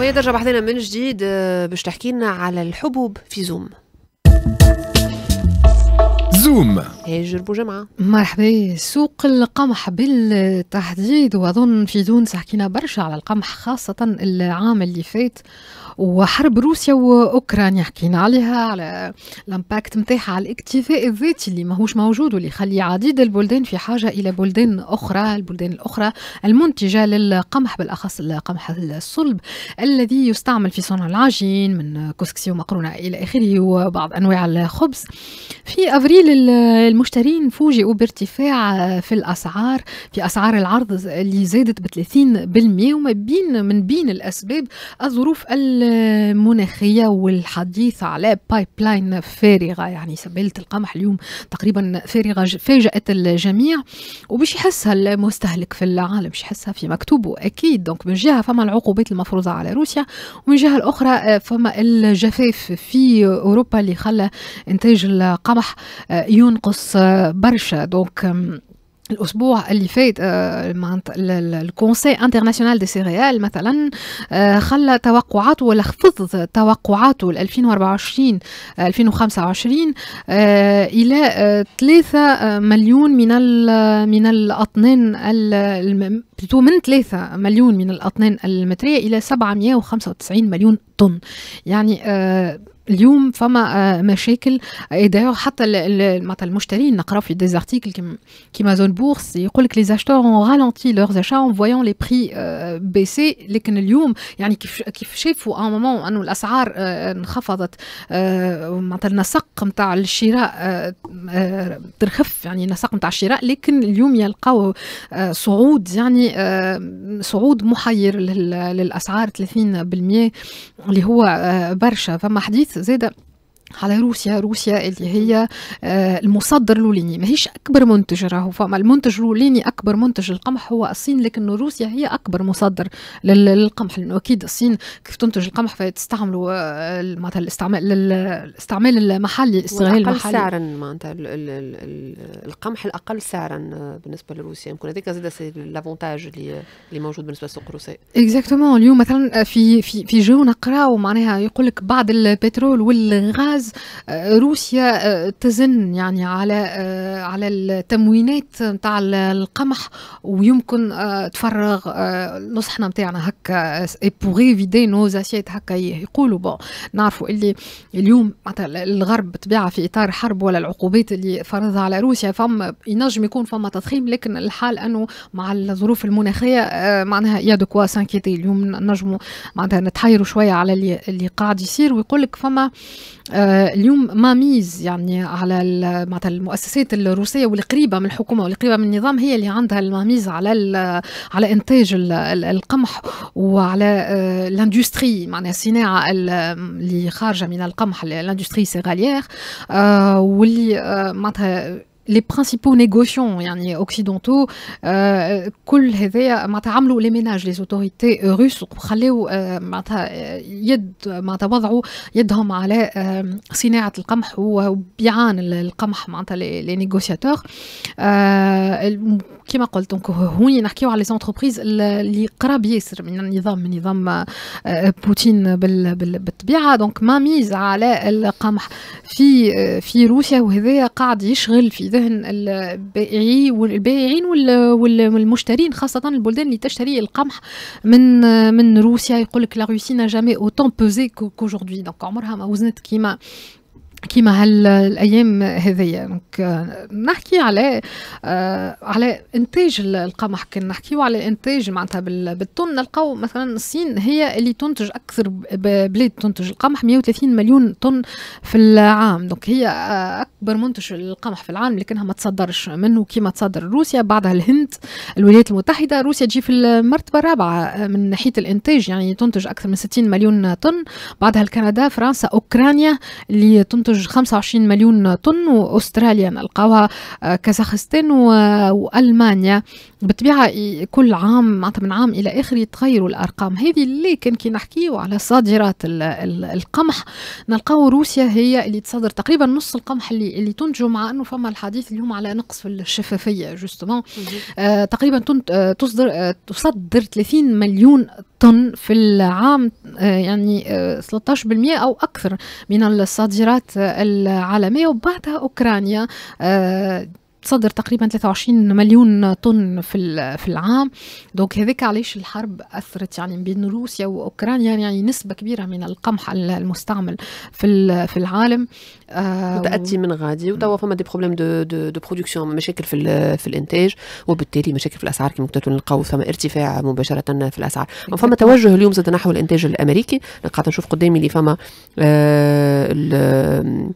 وهي ترجع بعدين من جديد آه، باش تحكي لنا على الحبوب في زوم زوم هاجر جمعة مرحبا سوق القمح بالتحديد واظن في تونس حكينا برشا على القمح خاصة العام اللي فات وحرب روسيا واوكرانيا حكينا عليها على الامباكت نتاعها على الاكتفاء الذاتي اللي ماهوش موجود واللي يخلي عديد البلدان في حاجه الى بلدان اخرى البلدان الاخرى المنتجه للقمح بالاخص القمح الصلب الذي يستعمل في صنع العجين من كسكسي ومقرونه الى اخره وبعض انواع الخبز في افريل المشترين فوجئوا بارتفاع في الاسعار في اسعار العرض اللي زادت ب 30% وما بين من بين الاسباب الظروف ال المناخيه والحديث على بايب لاين فارغه يعني سباله القمح اليوم تقريبا فارغه فاجات الجميع وباش يحسها المستهلك في العالم باش يحسها في مكتوبه اكيد دونك من جهه فما العقوبات المفروضه على روسيا ومن جهه الاخرى آه، فما الجفاف في اوروبا اللي خلى انتاج القمح آه، ينقص آه، برشا دونك الاسبوع اللي فات آه، الكونسي انترناسيونال دي سيريال مثلا آه، خلى توقعاته ولا خفض توقعاته ل 2024 2025 الى 3 آه، مليون من من الاطنان بتو من 3 مليون من الأطنان المترية إلى 795 مليون طن يعني آه اليوم فما آه، مشاكل دايوغ آه، حتى معناتها المشترين نقراو في دي زارتيكل كيما زون بورس يقول لك لي زاشتور اون رالونتي لور زاشا اون فويون لي بري بيسي لكن اليوم يعني كيف كيف شافوا ان مومون انه الاسعار آه، انخفضت معناتها النسق نتاع الشراء ترخف يعني النسق نتاع الشراء لكن اليوم يلقاو صعود يعني يعني، آه، صعود محير للاسعار 30% اللي هو آه، برشا فما حديث زاده على روسيا روسيا اللي هي آه، المصدر الاوليني ماهيش اكبر منتج راهو فما المنتج الاوليني اكبر منتج للقمح هو الصين لكن روسيا هي اكبر مصدر للقمح لانه اكيد الصين كيف تنتج القمح فتستعملوا آه، معناتها الاستعمال الاستعمال المحلي الاستغلال المحلي سعرا معناتها القمح الاقل سعرا آه، بالنسبه لروسيا يمكن هذاك زاد لافونتاج اللي موجود بالنسبه للسوق الروسي اكزاكتومون اليوم مثلا في في في جو نقراو معناها يقول لك بعد البترول والغاز جاز آه، روسيا آه، تزن يعني على آه، على التموينات نتاع القمح ويمكن تفرغ نصحنا نتاعنا هكا اي بوغي فيدي نوز زاسيت هكا يقولوا بون نعرفوا اللي اليوم معناتها الغرب بالطبيعه في اطار حرب ولا العقوبات اللي فرضها على روسيا فما ينجم يكون فما تضخيم لكن الحال انه مع الظروف المناخيه معناها يا دو سانكيتي اليوم نجموا معناتها نتحايروا شويه على اللي قاعد يصير ويقول لك فما اليوم ما ميز يعني على معناتها المؤسسات الروسيه والقريبه من الحكومه والقريبه من النظام هي اللي عندها الماميز على على انتاج القمح وعلى الاندستري آه، معناها الصناعه اللي خارجه من القمح الاندستري آه، سيغاليير واللي آه، معناتها les principaux négociants يعني occidentaux euh, les ménages, les autorités لي ont لي les روس كما قلت دونك هوني على قراب من نظام بوتين بالطبيعه دونك على القمح في في روسيا ذهن البائعي والمشترين خاصة البلدان اللي تشتري القمح من من روسيا يقول لك لا روسي نا جامي اوتون بوزي كوجوردي دونك عمرها ما وزنت كيما كيما هالايام هذيا دونك آه، نحكي على آه، على انتاج القمح كان نحكيو على انتاج معناتها بالطن نلقاو مثلا الصين هي اللي تنتج اكثر بلاد تنتج القمح 130 مليون طن في العام دونك هي آه، اكبر منتج للقمح في العالم لكنها ما تصدرش منه كيما تصدر روسيا بعدها الهند الولايات المتحده روسيا تجي في المرتبه الرابعه من ناحيه الانتاج يعني تنتج اكثر من 60 مليون طن بعدها الكندا فرنسا اوكرانيا اللي تنتج تنتج 25 مليون طن واستراليا نلقاوها آه، كازاخستان والمانيا بالطبيعه كل عام معناتها من عام الى اخر يتغيروا الارقام هذه اللي كان كي نحكيو على صادرات القمح نلقاو روسيا هي اللي تصدر تقريبا نص القمح اللي اللي تنتجه مع انه فما الحديث اليوم على نقص في الشفافيه جوستومون آه تقريبا آه، تصدر آه تصدر 30 مليون طن في العام آه، يعني 13% آه، أو أكثر من الصادرات العالمية وبعدها أوكرانيا تصدر تقريبا 23 مليون طن في في العام دونك هذاك علاش الحرب اثرت يعني بين روسيا واوكرانيا يعني نسبه كبيره من القمح المستعمل في في العالم متاتي آه، من غادي وتوا فما دي بروبليم دو دو دو برودكسيون مشاكل في في الانتاج وبالتالي مشاكل في الاسعار كما كنتوا نلقاو فما ارتفاع مباشره في الاسعار فما توجه اليوم زاد نحو الانتاج الامريكي قاعد نشوف قدامي اللي فما آه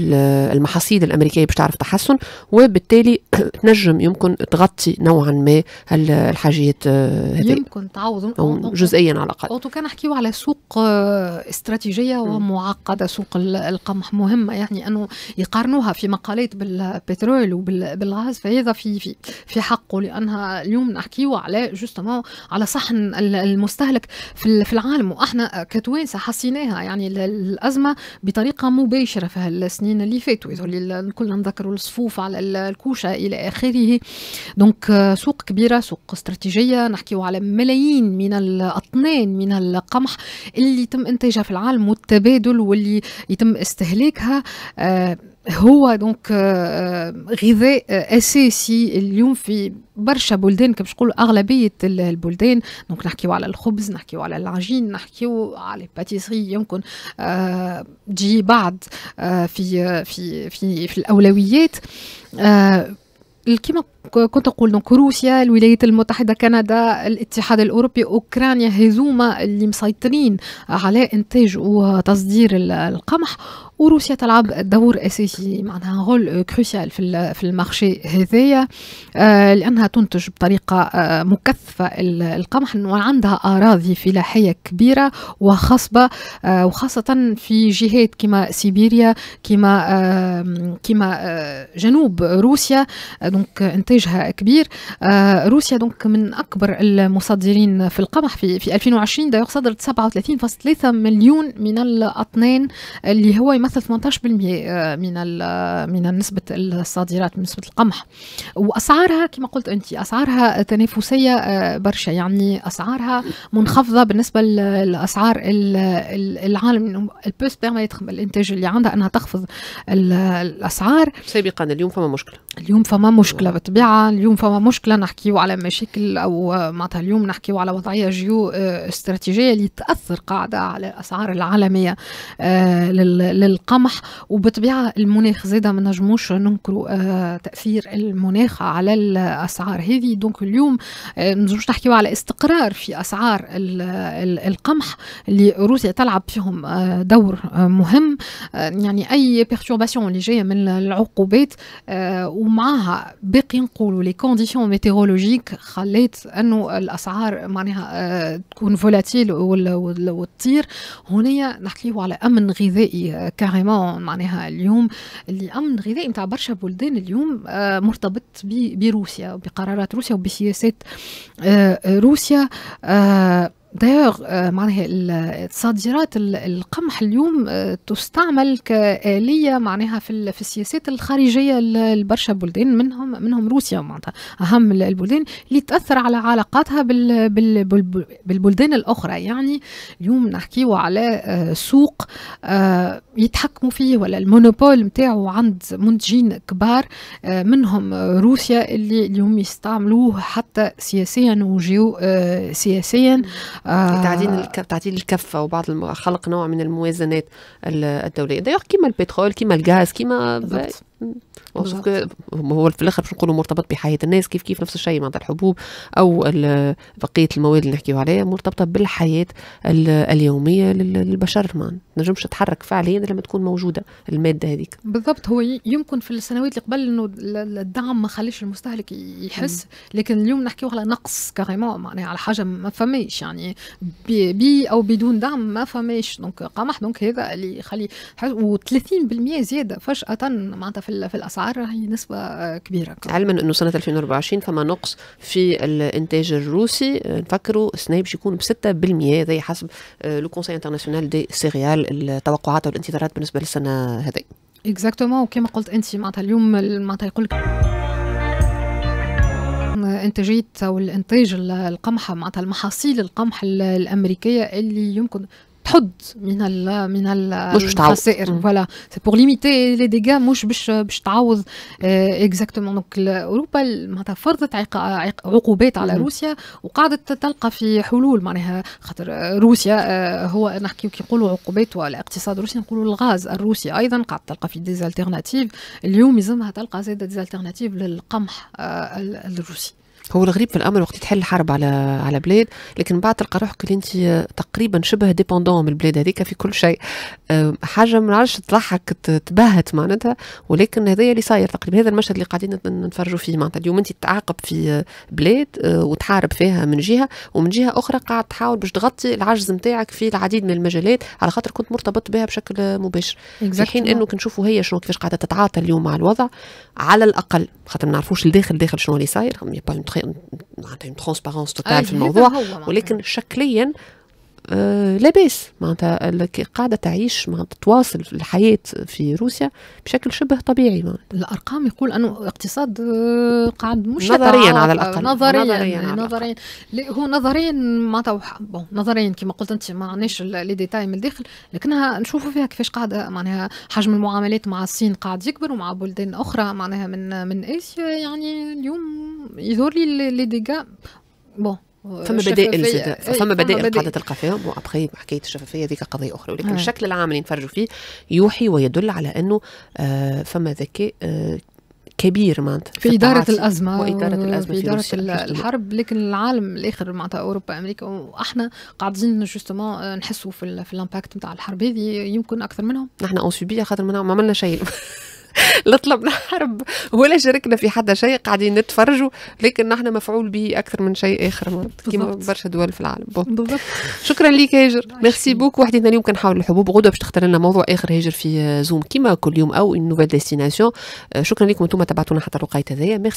المحاصيل الامريكيه باش تعرف تحسن وبالتالي تنجم يمكن تغطي نوعا ما الحاجيات آه، هذه يمكن تعوض أو جزئيا على الاقل او كان نحكيو على سوق آه، استراتيجيه ومعقده سوق القمح مهمه يعني انه يقارنوها في مقالات بالبترول وبالغاز فهذا في في في حقه لانها اليوم نحكيو على جوستومون على صحن المستهلك في العالم واحنا كتوانسه حسيناها يعني الازمه بطريقه مباشره في هالسنين السنين اللي فاتوا يظهر الكل نذكروا الصفوف على الكوشه الى اخره دونك آه، سوق كبيره سوق استراتيجيه نحكيو على ملايين من الاطنان من القمح اللي يتم انتاجها في العالم والتبادل واللي يتم استهلاكها آه هو دونك آه، آه، غذاء آه، اساسي اليوم في برشا بلدان كيفاش نقولوا اغلبيه البلدان دونك نحكيو على الخبز نحكيو على العجين نحكيو على الباتيسري يمكن تجي بعد في في في في الاولويات كما كنت نقول دونك روسيا الولايات المتحدة كندا الاتحاد الأوروبي أوكرانيا هذوما اللي مسيطرين على إنتاج وتصدير القمح وروسيا تلعب دور اساسي معناها رول كروسيال euh, في في المارشي هذايا آه، لانها تنتج بطريقه آه، مكثفه القمح وعندها اراضي فلاحيه كبيره وخصبه آه، وخاصه في جهات كما سيبيريا كما كما جنوب روسيا دونك انتاجها كبير روسيا دونك من اكبر المصدرين في القمح في في 2020 دايوغ صدرت 37.3 مليون من الاطنان اللي هو يمثل 18% آه، من آه، من نسبه الصادرات نسبه القمح واسعارها كما قلت انت اسعارها تنافسيه آه، برشا يعني اسعارها منخفضه بالنسبه لاسعار العالم البوست بيرميتر الانتاج اللي عندها انها تخفض الاسعار سابقا اليوم فما مشكله اليوم فما مشكله بالطبيعه اليوم فما مشكله نحكيو على مشاكل او معناتها اليوم نحكيو على وضعيه جيو استراتيجيه اللي تاثر قاعده على الاسعار العالميه لل القمح وبطبيعة المناخ زادة ما نجموش ننكروا آه، تأثير المناخ على الأسعار هذه دونك اليوم آه، نجموش نحكيو على استقرار في أسعار القمح اللي روسيا تلعب فيهم آه، دور مهم يعني أي بيرتورباسيون اللي جاية من العقوبات ومعها باقي نقولوا لي كونديسيون ميتيرولوجيك خليت أنه الأسعار معناها تكون فولاتيل وتطير هنا نحكيو على أمن غذائي كاريمون معناها اليوم الامن الغذائي نتاع برشا بلدان اليوم آه، مرتبط بروسيا بقرارات روسيا وبسياسات روسيا آه، آه، دايوغ آه، معناها الصادرات القمح اليوم آه، تستعمل كآلية معناها في السياسات الخارجية لبرشا بلدان منهم منهم روسيا معناتها أهم البلدان اللي تأثر على علاقاتها بالبلدان الأخرى يعني اليوم نحكيو على آه، سوق يتحكموا فيه ولا المونوبول نتاعو عند منتجين كبار منهم روسيا اللي اليوم يستعملوه حتى سياسيا وجيو سياسيا تعديل آه. تعديل الكفه وبعض خلق نوع من الموازنات الدوليه دايوغ كيما البترول كيما الغاز كيما هو في الاخر باش نقولوا مرتبط بحياه الناس كيف كيف نفس الشيء معناتها الحبوب او بقيه المواد اللي نحكيو عليها مرتبطه بالحياه اليوميه للبشر ما نجمش تتحرك فعليا لما تكون موجوده الماده هذيك بالضبط هو يمكن في السنوات اللي قبل انه الدعم ما خليش المستهلك يحس لكن اليوم نحكيو على نقص كاريمون معناها على حاجه ما فماش يعني بي, بي او بدون دعم ما فماش دونك قمح دونك هذا اللي يخلي و30% زياده فجاه معناتها في في الاسعار هي نسبه آه, كبيره علما انه سنه 2024 فما نقص في الانتاج الروسي آه، نفكروا السنه باش يكون ب 6% زي حسب لو كونسي انترناسيونال دي سيريال التوقعات والانتظارات بالنسبه للسنه هذه اكزاكتومون وكما قلت انت معناتها اليوم معناتها يقول لك انتاجيه او الانتاج القمح معناتها المحاصيل القمح الامريكيه اللي يمكن تحد من ال من ال مش الخسائر فوالا سي بور ليميتي لي ديغا مش باش باش تعوض اكزاكتومون آه، دونك اوروبا معناتها فرضت عقوبات على روسيا وقعدت تلقى في حلول معناها خاطر روسيا آه، هو نحكي كي نقولوا عقوبات على اقتصاد روسيا نقولوا الغاز الروسي ايضا قاعد تلقى في ديزالتيرناتيف اليوم يلزمها تلقى زاده ديزالتيرناتيف للقمح آه، الروسي هو الغريب في الامر وقت تحل الحرب على على بلاد لكن بعد تلقى روحك اللي انت تقريبا شبه ديبوندون من البلاد هذيك في كل شيء حاجه ما نعرفش تضحك تبهت معناتها ولكن هذايا اللي صاير تقريبا هذا المشهد اللي قاعدين نتفرجوا فيه معناتها اليوم انت تعاقب في بلاد أه، وتحارب فيها من جهه ومن جهه اخرى قاعد تحاول باش تغطي العجز نتاعك في العديد من المجالات على خاطر كنت مرتبط بها بشكل مباشر في حين انه كنشوفوا هي شنو كيفاش قاعده تتعاطى اليوم مع الوضع على الاقل خاطر ما نعرفوش الداخل داخل شنو اللي صاير معناتها ترونسبارونس يعني آه، توتال في الموضوع ولكن شكليا آه، لاباس معناتها قاعده تعيش معناتها تواصل الحياه في روسيا بشكل شبه طبيعي معناتها الارقام يقول انه اقتصاد آه، قاعد مش نظريا على الاقل نظريا نظريا, يعني نظريا. نظريا. هو نظريا معناتها بون نظريا كما قلت انت ما عندناش لي ديتاي من الداخل لكنها نشوفوا فيها كيفاش قاعده معناها حجم المعاملات مع الصين قاعد يكبر ومع بلدان اخرى معناها من من اسيا يعني اليوم يظهر لي لي ديجا بون فما بدائل زاد إيه، فما بدائل قاعده تلقى فيهم وابخي حكايه الشفافيه ذيك قضيه اخرى ولكن نعم. الشكل العام اللي نتفرجوا فيه يوحي ويدل على انه آه، فما ذكاء آه، كبير معناتها في, في إدارة الأزمة وإدارة الأزمة في, في إدارة الحرب لكن العالم الآخر معناتها أوروبا أمريكا وإحنا قاعدين جوستومون آه، نحسوا في, في الإمباكت نتاع الحرب هذه يمكن أكثر منهم نحن أون سوبي خاطر ما عملنا شيء لا طلبنا حرب ولا شاركنا في حتى شيء قاعدين نتفرجوا لكن نحن مفعول به اكثر من شيء اخر كيما برشا دول في العالم بو. شكرا ليك هاجر ميرسي بوك واحد ثاني يمكن نحاول الحبوب غدوه باش تختار لنا موضوع اخر هاجر في زوم كيما كل يوم او اون نوفيل ديستيناسيون شكرا لكم انتم تبعتونا حتى الوقيت هذايا ميرسي